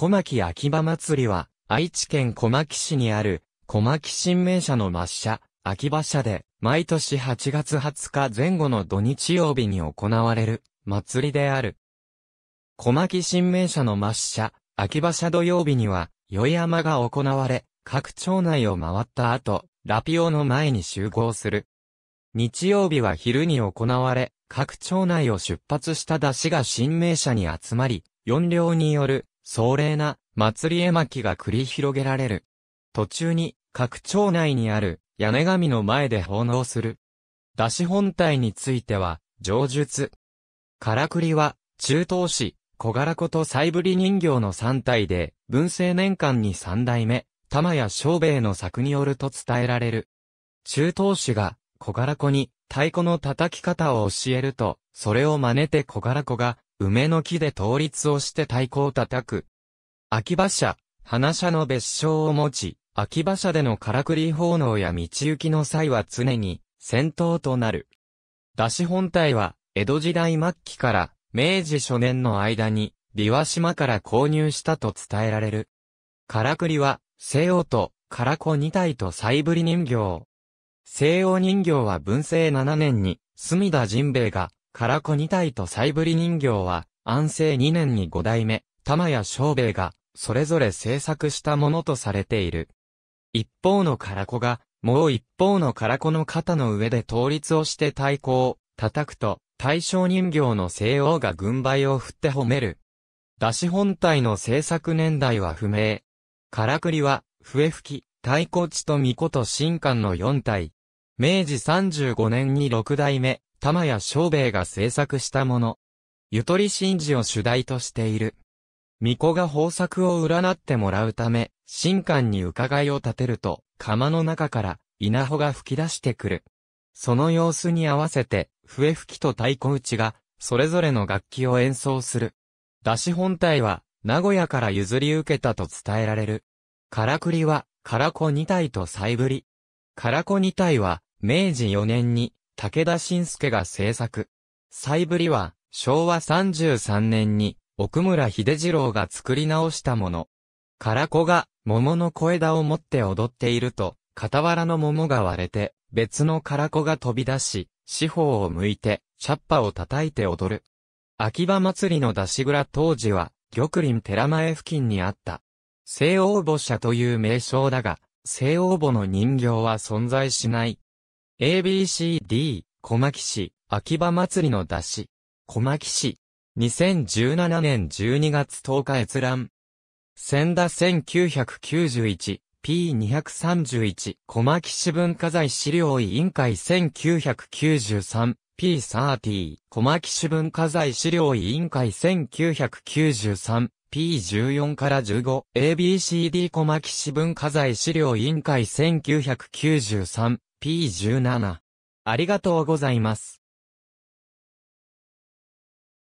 小牧秋葉祭りは、愛知県小牧市にある、小牧新名社の抹茶、秋葉社で、毎年8月20日前後の土日曜日に行われる、祭りである。小牧新名社の抹茶、秋葉社土曜日には、宵山が行われ、各町内を回った後、ラピオの前に集合する。日曜日は昼に行われ、各町内を出発した出汁が新名社に集まり、4両による壮麗な祭り絵巻が繰り広げられる。途中に各町内にある屋根神の前で奉納する。出し本体については、上述。からくりは、中東市、小柄子と細ぶり人形の3体で、文政年間に3代目、玉屋小兵衛の作によると伝えられる。中東市が、小柄子に、太鼓の叩き方を教えると、それを真似て小柄子が、梅の木で倒立をして太鼓を叩く。秋葉社、花社の別称を持ち、秋葉社でのからくり奉納や道行きの際は常に、戦闘となる。出し本体は、江戸時代末期から明治初年の間に、琵琶島から購入したと伝えられる。からくりは、西欧と、からこ2体とイぶり人形。西欧人形は文政7年に、隅田神兵衛が、唐子二体とイぶり人形は、安政2年に五代目、玉屋昌兵衛が、それぞれ制作したものとされている。一方の唐子が、もう一方の唐子の肩の上で倒立をして太鼓を叩くと、大正人形の西欧が軍配を振って褒める。出し本体の制作年代は不明。からくりは、笛吹き、太鼓地と巫女と新館の4体。明治35年に6代目、玉谷昌兵衛が制作したもの。ゆとり神事を主題としている。巫女が豊作を占ってもらうため、神官に伺いを立てると、釜の中から稲穂が吹き出してくる。その様子に合わせて、笛吹きと太鼓打ちが、それぞれの楽器を演奏する。出し本体は、名古屋から譲り受けたと伝えられる。からくりは、からこ2体と再ぶり。からこ2体は、明治4年に、武田信介が制作。サイブリは、昭和33年に、奥村秀次郎が作り直したもの。唐子が、桃の小枝を持って踊っていると、傍らの桃が割れて、別の唐子が飛び出し、四方を向いて、チャッパを叩いて踊る。秋葉祭りの出し蔵当時は、玉林寺前付近にあった。西王母社という名称だが、西王母の人形は存在しない、ABCD、小牧市、秋葉祭りの出し。小牧市。2017年12月10日閲覧。千田 1991P231 小牧市文化財資料委員会 1993P30 小牧市文化財資料委員会 1993P14 から15 ABCD 小牧市文化財資料委員会1993 P17。ありがとうございます。